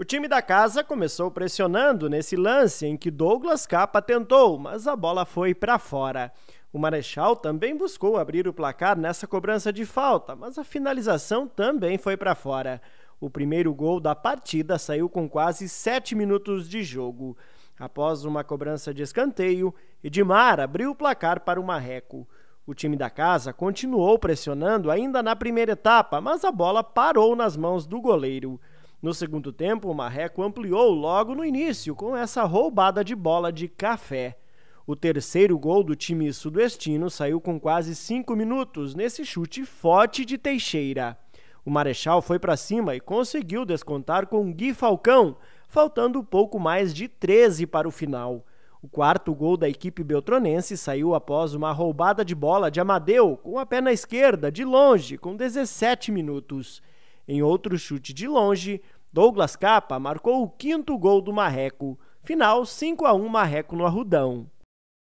O time da casa começou pressionando nesse lance em que Douglas Capa tentou, mas a bola foi para fora. O Marechal também buscou abrir o placar nessa cobrança de falta, mas a finalização também foi para fora. O primeiro gol da partida saiu com quase sete minutos de jogo. Após uma cobrança de escanteio, Edmar abriu o placar para o Marreco. O time da casa continuou pressionando ainda na primeira etapa, mas a bola parou nas mãos do goleiro. No segundo tempo, o Marreco ampliou logo no início com essa roubada de bola de café. O terceiro gol do time sudoestino saiu com quase cinco minutos nesse chute forte de Teixeira. O Marechal foi para cima e conseguiu descontar com Gui Falcão, faltando pouco mais de 13 para o final. O quarto gol da equipe beltronense saiu após uma roubada de bola de Amadeu com a perna esquerda, de longe, com 17 minutos. Em outro chute de longe, Douglas Capa marcou o quinto gol do Marreco. Final 5 a 1 Marreco no Arrudão.